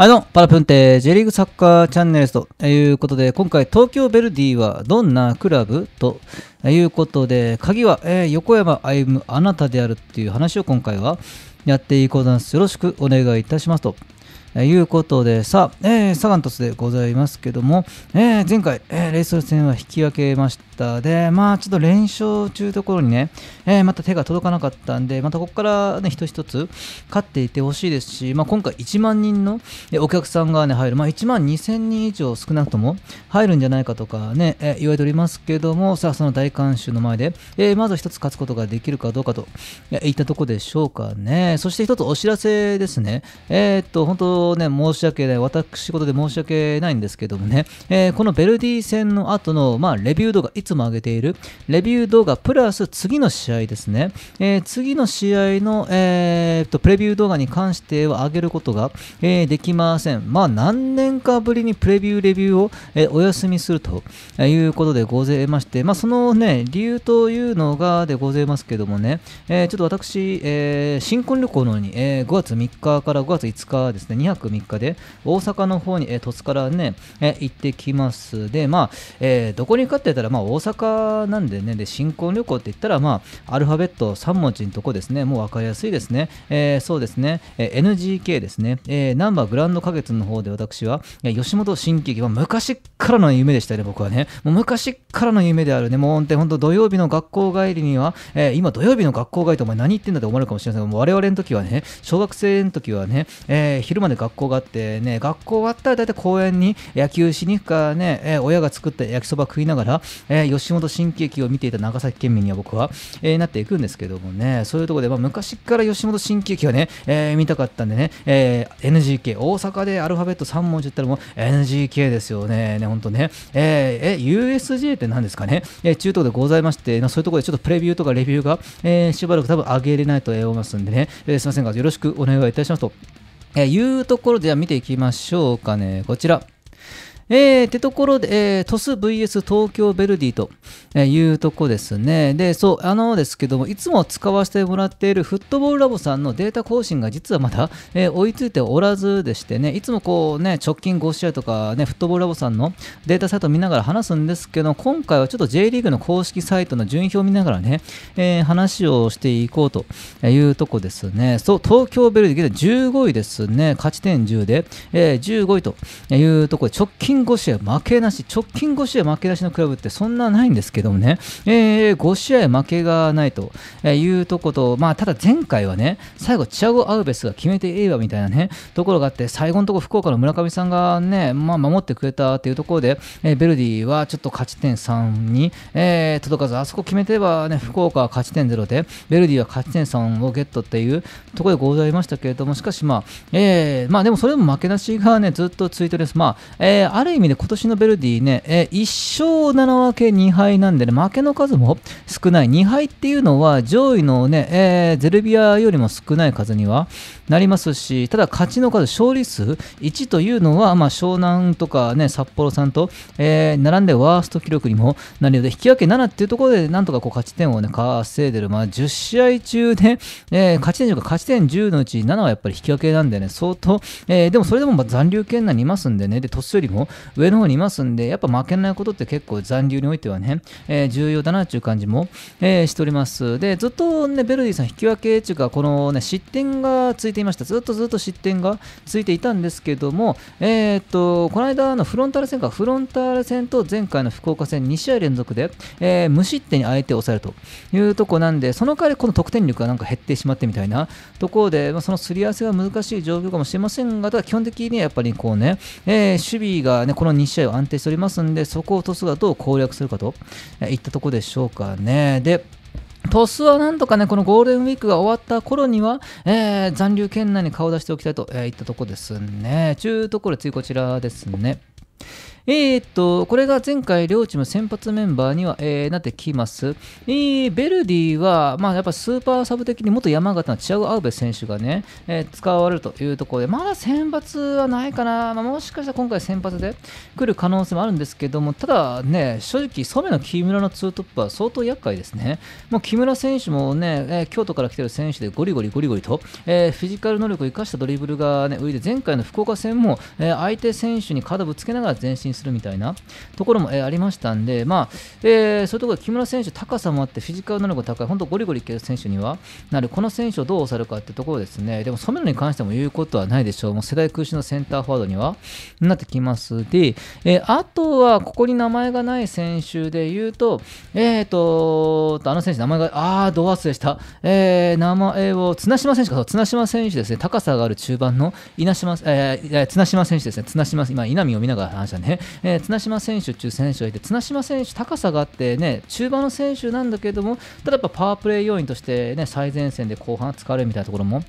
はいどうも、パラプンテ J リーグサッカーチャンネルということで、今回東京ヴェルディはどんなクラブということで、鍵は、えー、横山歩むあなたであるっていう話を今回はやっていこうと思います。よろしくお願いいたしますと。ということでさあ、えー、サガン鳥栖でございますけども、えー、前回、えー、レイソル戦は引き分けましたでまあちょっと連勝中ところにね、えまた手が届かなかったんでまたここからね一つ一つ勝っていってほしいですし、まあ、今回1万人のお客さんがね入る、まあ、1万2000人以上少なくとも入るんじゃないかとかね、え言われておりますけどもさあその大観衆の前で、えまず一つ勝つことができるかどうかといったところでしょうかねそして一つお知らせですねえっと本当ね、申し訳ない、私事で申し訳ないんですけどもね、えー、このベルディ戦の後の、まあ、レビュー動画、いつも上げている、レビュー動画プラス次の試合ですね、えー、次の試合の、えー、とプレビュー動画に関しては上げることが、えー、できません。まあ、何年かぶりにプレビューレビューを、えお休みするということでございまして、まあ、そのね、理由というのがでございますけどもね、えちょっと私、え新婚旅行のように、え5月3日から5月5日ですね、泊3日で大阪の方に、えー、戸津からね、え行ってきます。で、まあ、えどこにかって言ったら、まあ、大阪なんでね、で、新婚旅行って言ったら、まあ、アルファベット3文字のとこですね、もう分かりやすいですね。えそうですね、え NGK ですね、えー、ナンバーグランド花月の方で私は、吉本新喜劇は昔からの夢でしたね、僕はね。もう昔からの夢であるね、もう本当に土曜日の学校帰りには、えー、今土曜日の学校帰りてお前何言ってんだって思われるかもしれませんが、もう我々の時はね、小学生の時はね、えー、昼まで学校があってね、学校終わったら大体公園に野球しに行くかね、えー、親が作った焼きそば食いながら、えー、吉本新喜劇を見ていた長崎県民には僕は、えー、なっていくんですけどもね、そういうところで、まあ、昔から吉本新喜劇はね、えー、見たかったんでね、えー、NGK、大阪でアルファベット3文字って言ったらもう NGK ですよね、ね、本当ね。えー、え、USJ って何ですかね、えー、中東でございまして、そういうところでちょっとプレビューとかレビューが、えー、しばらく多分上げれないと思いますんでね、えー、すいませんが、よろしくお願いいたしますと。えー、いうところでは見ていきましょうかね。こちら。えー、ってところで、えー、トス VS 東京ベルディというとこですね。で、そう、あのですけども、いつも使わせてもらっているフットボールラボさんのデータ更新が実はまだ、えー、追いついておらずでしてね、いつもこうね、直近5試合とかね、フットボールラボさんのデータサイトを見ながら話すんですけど、今回はちょっと J リーグの公式サイトの順位表を見ながらね、えー、話をしていこうというとこですね。そう、東京ベルディ、15位ですね、勝ち点10で、えー、15位というところで、直近5試合負けなし、直近5試合負けなしのクラブってそんなないんですけどもね、えー、5試合負けがないというとこと、まあ、ただ前回はね、最後、チアゴ・アウベスが決めてええわみたいなね、ところがあって、最後のところ、福岡の村上さんがね、まあ、守ってくれたというところで、えー、ベルディはちょっと勝ち点3に、えー、届かず、あそこ決めてればね、福岡は勝ち点0で、ベルディは勝ち点3をゲットっていうところでございましたけれども、しかしまあ、えー、まあでもそれも負けなしがね、ずっと続いてです。まあ、えー、あるる意味で今年のベルディね、え1勝7分け2敗なんでね、負けの数も少ない。2敗っていうのは上位のね、えー、ゼルビアよりも少ない数にはなりますし、ただ勝ちの数、勝利数1というのは、まあ、湘南とかね、札幌さんと、えー、並んでワースト記録にもなるので、引き分け7っていうところで、なんとかこう勝ち点をね、稼いでる。まあ、10試合中で、えー、勝ち点10か勝ち点10のうち7はやっぱり引き分けなんでね、相当、えでもそれでもま残留圏内にいますんでね、で、鳥栖よりも上の方にいますんで、やっぱ負けないことって結構残留においてはね、えー、重要だなっていう感じも、えー、しております。で、ずっとね、ベルディさん引き分けっていうか、このね、失点がついていました。ずっとずっと失点がついていたんですけども、えー、っと、この間のフロンターレ戦か、フロンターレ戦と前回の福岡戦2試合連続で、えー、無失点に相手を抑えるというとこなんで、その代わりこの得点力がなんか減ってしまってみたいなところで、まあ、そのすり合わせが難しい状況かもしれませんが、ただ基本的にはやっぱりこうね、えー、守備がが、ね、この2試合は安定しておりますんで、そこを鳥栖がどう攻略するかといったところでしょうかね。で鳥栖はなんとかね、このゴールデンウィークが終わった頃には、えー、残留圏内に顔を出しておきたいといったところですね。ちゅうところで次こちらですね。えー、っと、これが前回、両チーム先発メンバーには、えー、なってきます。えー、ベルディは、まあ、やっぱスーパーサブ的に元山形のチアゴ・アウベ選手がね、えー、使われるというところで、まだ先発はないかな、まあ、もしかしたら今回先発で来る可能性もあるんですけども、ただね、正直、染の木村のツートップは相当厄介ですね。もう木村選手もね、えー、京都から来てる選手でゴリゴリゴリゴリと、えー、フィジカル能力を生かしたドリブルがね、浮いて、前回の福岡戦も、えー、相手選手に肩ぶつけながら前進信するみたいなところも、えー、ありましたんで、まあえー、そういうところで木村選手、高さもあって、フィジカル能力が高い、本当、ゴリゴリいける選手にはなる、この選手をどう抑えるかってところですね、でも染野に関しても言うことはないでしょう、もう世代空襲のセンターフォワードにはなってきますで、えー、あとはここに名前がない選手で言うと、えっ、と、あの選手、名前が、あー、アスでした、えー、名前を、綱島選手か、そう綱島選手ですね、高さがある中盤の稲島、えー、綱島選手ですね、綱島、今、稲見を見ながら話したね、えー、綱島選手中いう選手がいて、綱島選手、高さがあって、ね、中盤の選手なんだけれども、ただやっぱパワープレー要員として、ね、最前線で後半疲れるみたいなところも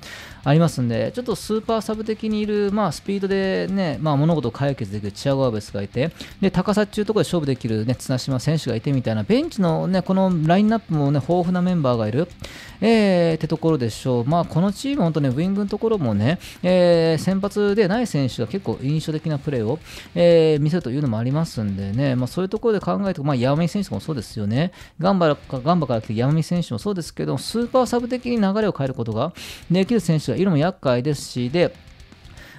ありますんで、ちょっとスーパーサブ的にいる、まあ、スピードで、ね、まあ、物事を解決できるチアゴアベスがいて、で高さっいうところで勝負できる、ね、綱島選手がいてみたいな、ベンチの、ね、このラインナップも、ね、豊富なメンバーがいる、えー、ってところでしょう、まあ、このチーム、本当ね、ウイングのところもね、えー、先発でない選手が結構印象的なプレーを、えー、見せというのもありますんでね、まあ、そういうところで考えと、まあ、山見選手もそうですよね、ガンバガンバから来て山見選手もそうですけど、スーパーサブ的に流れを変えることができる選手がいるのも厄介ですし、で、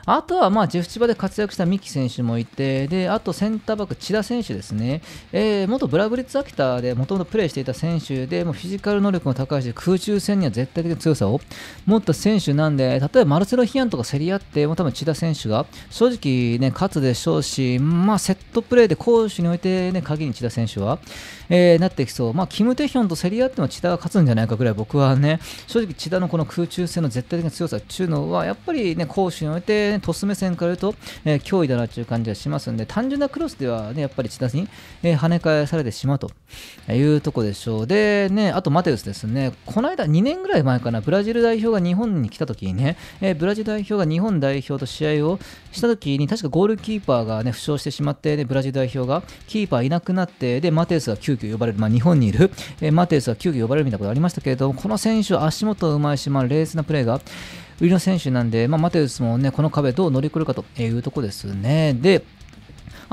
あとはまあジェフチバで活躍した三木選手もいて、であとセンターバック、千田選手ですね、えー、元ブラブリッツアターでもともとプレーしていた選手で、もうフィジカル能力も高いし、空中戦には絶対的な強さを持った選手なんで、例えばマルセロ・ヒアンとか競り合って、もう多分千田選手が正直ね、勝つでしょうし、まあ、セットプレーで攻守において、ね、鍵に千田選手は、えー、なってきそう、まあ、キム・テヒョンと競り合っても千田が勝つんじゃないかぐらい僕はね正直千田のこの空中戦の絶対的な強さっていうのはやっぱりね攻守において、ね、トス目線から言うと、えー、脅威だなていう感じがしますんで単純なクロスではねやっぱり千田に、えー、跳ね返されてしまうというとこでしょうでねあとマテウスですねこの間2年ぐらい前かなブラジル代表が日本に来た時にね、えー、ブラジル代表が日本代表と試合をした時に確かゴールキーパーがね負傷してしまって、ね、ブラジル代表がキーパーいなくなってでマテウスが急遽と呼ばれる、まあ、日本にいる、えー、マテウスは球技呼ばれるみたいなことありましたけれども、この選手、は足元うまいし、まあ、レースなプレーが売りの選手なんで、まあ、マテウスもね、この壁どう乗り越えるかというところですね。で、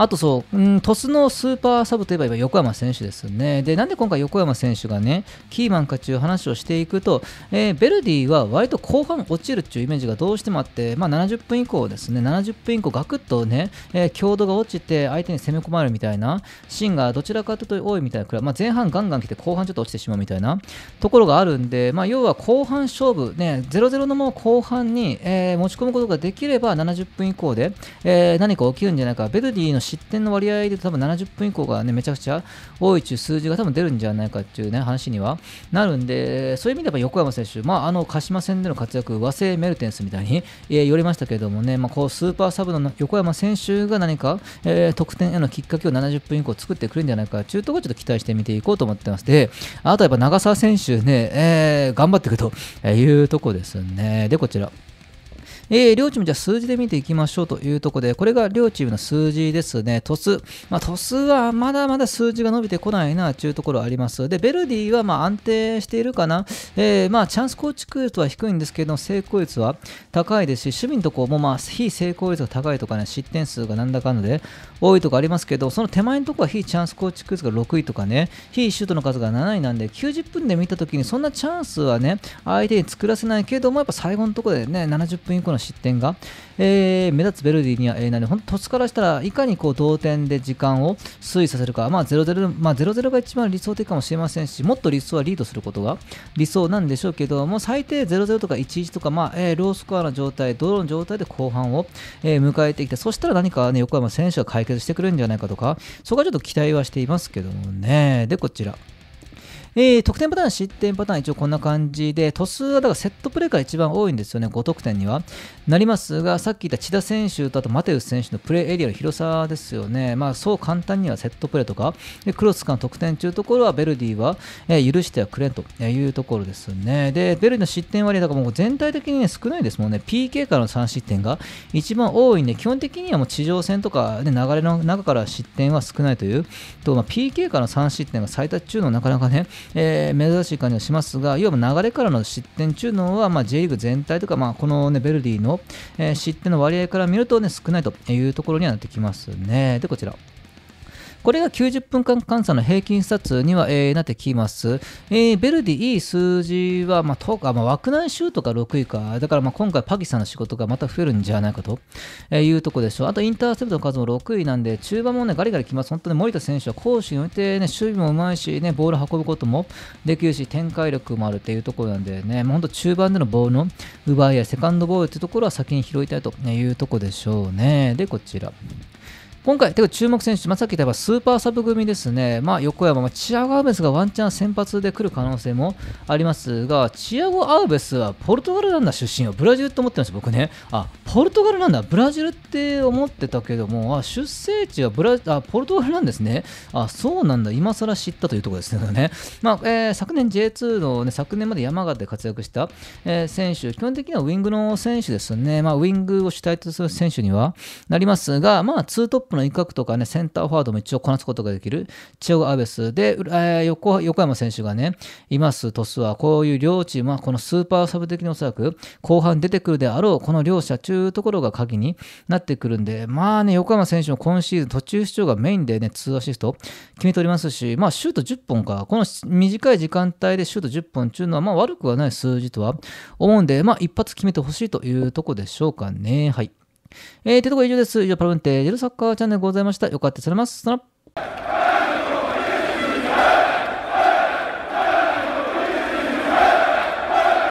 あとそう、うん、鳥栖のスーパーサブといえば横山選手ですね。で、なんで今回横山選手がね、キーマンかという話をしていくと、えー、ベルディは割と後半落ちるっていうイメージがどうしてもあって、まあ、70分以降ですね、70分以降ガクッとね、えー、強度が落ちて相手に攻め込まれるみたいな、シーンがどちらかというと多いみたいなくらい、まあ、前半ガンガン来て後半ちょっと落ちてしまうみたいなところがあるんで、まあ、要は後半勝負、ね、0-0のもう後半に、えー、持ち込むことができれば70分以降で、えー、何か起きるんじゃないか、ベルディの失点の割合で多分70分以降がね、めちゃくちゃ多いいう数字が多分出るんじゃないかっていうね、話にはなるんで、そういう意味では横山選手、まあ、あの鹿島戦での活躍、和製メルテンスみたいに、えわ寄ましたけれどもね、まあ、こうスーパーサブの横山選手が何か、えー、得点へのきっかけを70分以降作ってくるんじゃないかというところをちょっと期待して見ていこうと思ってます。で、あとやっぱ長澤選手ね、えー、頑張っていくというところですね。で、こちら。えー、両チームじゃ数字で見ていきましょうというところで、これが両チームの数字ですね。トス、まあ、トスはまだまだ数字が伸びてこないなというところあります。で、ベルディはま安定しているかな、えー、まチャンス構築率は低いんですけど、成功率は高いですし、守備のところもまあ非成功率が高いとかね、失点数がなんだかんだで多いとかありますけど、その手前のところは非チャンス構築率が6位とかね、非シュートの数が7位なんで、90分で見たときにそんなチャンスはね、相手に作らせないけども、やっぱ最後のところでね、70分インの失点が、えー、目立つベルディには、えー、なり、本当、突からしたらいかにこう同点で時間を推移させるか、まあ0 -0、まあ、0-0が一番理想的かもしれませんし、もっと理想はリードすることが理想なんでしょうけども、最低0-0とか1-1とか、まあえー、ロースコアの状態、ドローの状態で後半を、えー、迎えてきて、そしたら何か、ね、横山選手が解決してくれるんじゃないかとか、そこはちょっと期待はしていますけどもね。で、こちら。えー、得点パターン、失点パターン、一応こんな感じで、トスはだからセットプレーが一番多いんですよね、5得点には。なりますが、さっき言った千田選手とあとマテウス選手のプレーエリアの広さですよね、まあ、そう簡単にはセットプレーとか、でクロスからの得点中ところはベルディは、えー、許してはくれんというところですね。で、ベルディの失点割合、だからもう全体的に、ね、少ないですもんね、PK からの3失点が一番多いんで、基本的にはもう地上戦とか、ね、流れの中から失点は少ないという、とまあ、PK からの3失点が最多中のなかなかね、えー、珍しい感じがしますが、いわば流れからの失点というのは、まあ、J リーグ全体とか、まあ、この、ね、ベルディの、えー、失点の割合から見ると、ね、少ないというところにはなってきますね。で、こちら。これが90分間監査の平均視察には、えー、なってきます。えー、ベルディ、いい数字は、まあ、とか、まあ、枠内州とか6位か、だからまあ今回、パキさんの仕事がまた増えるんじゃないかと、えいうとこでしょう。あと、インターセプトの数も6位なんで、中盤もね、ガリガリきます。本当に森田選手は攻守において、ね、守備もうまいし、ね、ボール運ぶこともできるし、展開力もあるっていうところなんでね、本当、中盤でのボールの奪い合い、セカンドボールっていうところは先に拾いたいというところでしょうね。で、こちら。今回、てか注目選手、まあ、さっき言ったスーパーサブ組ですね、まあ、横山、まあ、チアゴ・アウベスがワンチャン先発で来る可能性もありますが、チアゴ・アウベスはポルトガルなんだ出身はブラジルと思ってました、僕ね。あ、ポルトガルなんだ、ブラジルって思ってたけども、あ出生地はブラあポルトガルなんですね。あ、そうなんだ、今更知ったというところですね。まあえー、昨年 J2 の、ね、昨年まで山形で活躍した、えー、選手、基本的にはウィングの選手ですね、まあ、ウィングを主体とする選手にはなりますが、まあ、ツートッププの一角とかね、センターフォワードも一応こなすことができる、チオガ・アベスで、えー、横横山選手がね、います鳥栖は、こういう両チームは、このスーパーサブ的におそらく後半出てくるであろう、この両者というところが鍵になってくるんで、まあね、横山選手の今シーズン途中出場がメインでね、2アシスト決めておりますし、まあ、シュート10本か、この短い時間帯でシュート10本というのは、まあ悪くはない数字とは思うんで、まあ一発決めてほしいというとこでしょうかね。はい。えー、てとこ以上です。以上、パルンテジェルサッカーチャンネルございました。よかったです。さよなら。